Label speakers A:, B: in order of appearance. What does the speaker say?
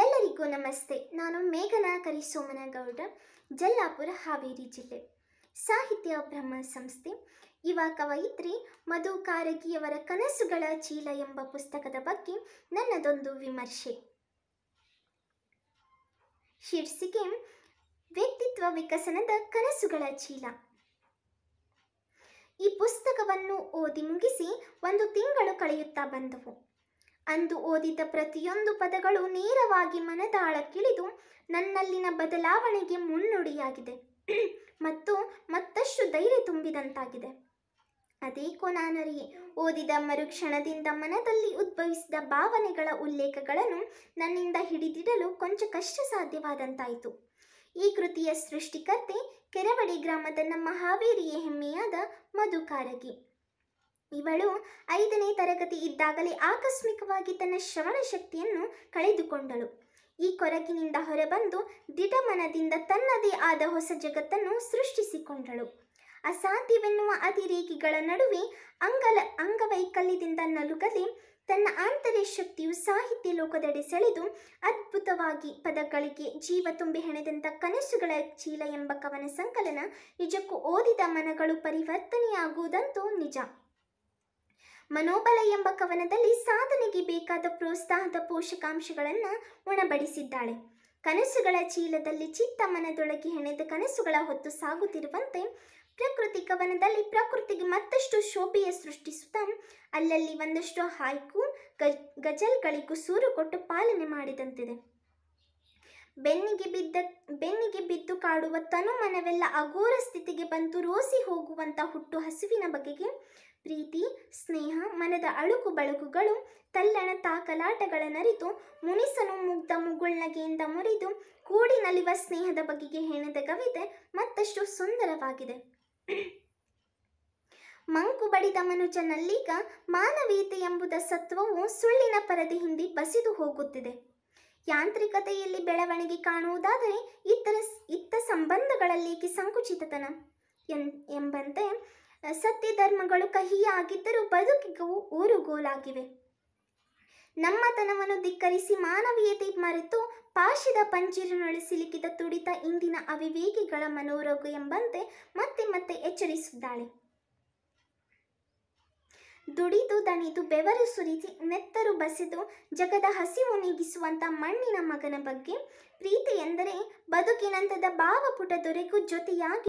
A: ಎಲ್ಲರಿಗೂ ನಮಸ್ತೆ ನಾನು ಮೇಘನಾ ಕರಿಸೋಮನಗೌಡ ಜಲ್ಲಾಪುರ ಹಾವೇರಿ ಜಿಲ್ಲೆ ಸಾಹಿತ್ಯ ಬ್ರಹ್ಮ ಸಂಸ್ಥೆ ಯುವ ಕವಯಿತ್ರಿ ಮಧು ಕಾರಗಿಯವರ ಕನಸುಗಳ ಚೀಲ ಎಂಬ ಪುಸ್ತಕದ ಬಗ್ಗೆ ನನ್ನದೊಂದು ವಿಮರ್ಶೆ ಶೀರ್ಷಿಕೆ ವ್ಯಕ್ತಿತ್ವ ವಿಕಸನದ ಕನಸುಗಳ ಚೀಲ ಈ ಪುಸ್ತಕವನ್ನು ಓದಿ ಮುಗಿಸಿ ಒಂದು ತಿಂಗಳು ಕಳೆಯುತ್ತಾ ಬಂದವು ಅಂದು ಓದಿದ ಪ್ರತಿಯೊಂದು ಪದಗಳು ನೇರವಾಗಿ ಮನದಾಳಕ್ಕಿಳಿದು ನನ್ನಲ್ಲಿನ ಬದಲಾವಣೆಗೆ ಮುನ್ನುಡಿಯಾಗಿದೆ ಮತ್ತು ಮತ್ತಷ್ಟು ಧೈರ್ಯ ತುಂಬಿದಂತಾಗಿದೆ ಅದೇಕೋ ನಾನರಿಯೇ ಓದಿದ ಮರುಕ್ಷಣದಿಂದ ಮನದಲ್ಲಿ ಉದ್ಭವಿಸಿದ ಭಾವನೆಗಳ ಉಲ್ಲೇಖಗಳನ್ನು ನನ್ನಿಂದ ಹಿಡಿದಿಡಲು ಕೊಂಚ ಕಷ್ಟ ಸಾಧ್ಯವಾದಂತಾಯಿತು ಈ ಕೃತಿಯ ಸೃಷ್ಟಿಕರ್ತೆ ಕೆರವಡಿ ಗ್ರಾಮದ ನಮ್ಮ ಹಾವೇರಿಯ ಹೆಮ್ಮೆಯಾದ ಮಧುಕಾರಗಿ ಇವಳು ಐದನೇ ತರಗತಿ ಇದ್ದಾಗಲೇ ಆಕಸ್ಮಿಕವಾಗಿ ತನ್ನ ಶ್ರವಣ ಶಕ್ತಿಯನ್ನು ಕಳೆದುಕೊಂಡಳು ಈ ಕೊರಗಿನಿಂದ ಹೊರಬಂದು ದಿಢ ತನ್ನದೇ ಆದ ಹೊಸ ಜಗತ್ತನ್ನು ಸೃಷ್ಟಿಸಿಕೊಂಡಳು ಅಸಾಧ್ಯವೆನ್ನುವ ಅತಿರೇಕಿಗಳ ನಡುವೆ ಅಂಗಲ ಅಂಗವೈಕಲ್ಯದಿಂದ ನಲುಗಲಿ ತನ್ನ ಆಂತರಿಕ ಶಕ್ತಿಯು ಸಾಹಿತ್ಯ ಲೋಕದಡೆ ಸೆಳೆದು ಅದ್ಭುತವಾಗಿ ಪದಗಳಿಗೆ ಜೀವ ತುಂಬಿ ಹೆಣೆದಂಥ ಕನಸುಗಳ ಚೀಲ ಎಂಬ ಕವನ ಸಂಕಲನ ನಿಜಕ್ಕೂ ಓದಿದ ಮನಗಳು ಪರಿವರ್ತನೆಯಾಗುವುದಂತೂ ನಿಜ ಮನೋಬಲ ಎಂಬ ಕವನದಲ್ಲಿ ಸಾಧನೆಗೆ ಬೇಕಾದ ಪ್ರೋತ್ಸಾಹದ ಪೋಷಕಾಂಶಗಳನ್ನು ಉಣಬಡಿಸಿದ್ದಾಳೆ ಕನಸುಗಳ ಚೀಲದಲ್ಲಿ ಚಿತ್ತ ಮನದೊಳಗೆ ಹೆಣೆದ ಕನಸುಗಳ ಹೊತ್ತು ಸಾಗುತ್ತಿರುವಂತೆ ಪ್ರಕೃತಿ ಕವನದಲ್ಲಿ ಪ್ರಕೃತಿಗೆ ಮತ್ತಷ್ಟು ಶೋಭೆಯ ಸೃಷ್ಟಿಸುತ್ತಾ ಅಲ್ಲಲ್ಲಿ ಒಂದಷ್ಟು ಹಾಯ್ಕು ಗಜಲ್ಗಳಿಗೂ ಸೂರು ಕೊಟ್ಟು ಪಾಲನೆ ಮಾಡಿದಂತಿದೆ ಬೆನ್ನಿಗೆ ಬಿದ್ದ ಬೆನ್ನಿಗೆ ಬಿದ್ದು ಕಾಡುವ ತನು ಮನವೆಲ್ಲ ಅಘೋರ ಸ್ಥಿತಿಗೆ ಬಂತು ರೋಸಿ ಹೋಗುವಂಥ ಹುಟ್ಟು ಹಸುವಿನ ಬಗೆಗೆ ಪ್ರೀತಿ ಸ್ನೇಹ ಮನದ ಅಳುಕು ಬಳಕುಗಳು ತಲ್ಲಣ ತಾಕಲಾಟಗಳ ನರಿತು ಮುನಿಸಲು ಮುಗ್ಧ ಮುಗುಳ್ನಗೆಯಿಂದ ಮುರಿದು ಕೂಡಿ ನಲಿವ ಸ್ನೇಹದ ಬಗೆಗೆ ಹೆಣೆದ ಕವಿತೆ ಮತ್ತಷ್ಟು ಸುಂದರವಾಗಿದೆ ಮಂಕು ಬಡಿದ ಮನುಜನಲ್ಲೀಗ ಮಾನವೀಯತೆ ಎಂಬುದ ಸತ್ವವು ಸುಳ್ಳಿನ ಪರದೆ ಹಿಂದೆ ಬಸಿದು ಹೋಗುತ್ತಿದೆ ಯಾಂತ್ರಿಕತೆಯಲ್ಲಿ ಬೆಳವಣಿಗೆ ಕಾಣುವುದಾದರೆ ಇತರ ಇತ್ತ ಸಂಬಂಧಗಳಲ್ಲಿ ಸಂಕುಚಿತತನ ಎಂಬಂತೆ ಸತ್ಯ ಧರ್ಮಗಳು ಕಹಿಯಾಗಿದ್ದರೂ ಬದುಕಿಗೂ ಊರುಗೋಲಾಗಿವೆ ನಮ್ಮತನವನ್ನು ಧಿಕ್ಕರಿಸಿ ಮಾನವೀಯತೆ ಮರೆತು ಪಾಶದ ಪಂಜಿರಿನೊಳ ಸಿಲುಕಿದ ತುಡಿತ ಇಂದಿನ ಅವಿವೇಕಿಗಳ ಮನೋರೋಗ ಎಂಬಂತೆ ಮತ್ತೆ ಮತ್ತೆ ಎಚ್ಚರಿಸಿದ್ದಾಳೆ ದುಡಿದು ದಣಿದು ಬೆವರು ಸುರಿಸಿ ನೆತ್ತರು ಬಸಿದು ಜಗದ ಹಸಿವು ನೀಗಿಸುವಂಥ ಮಣ್ಣಿನ ಮಗನ ಬಗ್ಗೆ ಪ್ರೀತಿ ಎಂದರೆ ಬದುಕಿನಂತದ ದೊರೆಗೂ ಜೊತೆಯಾಗಿ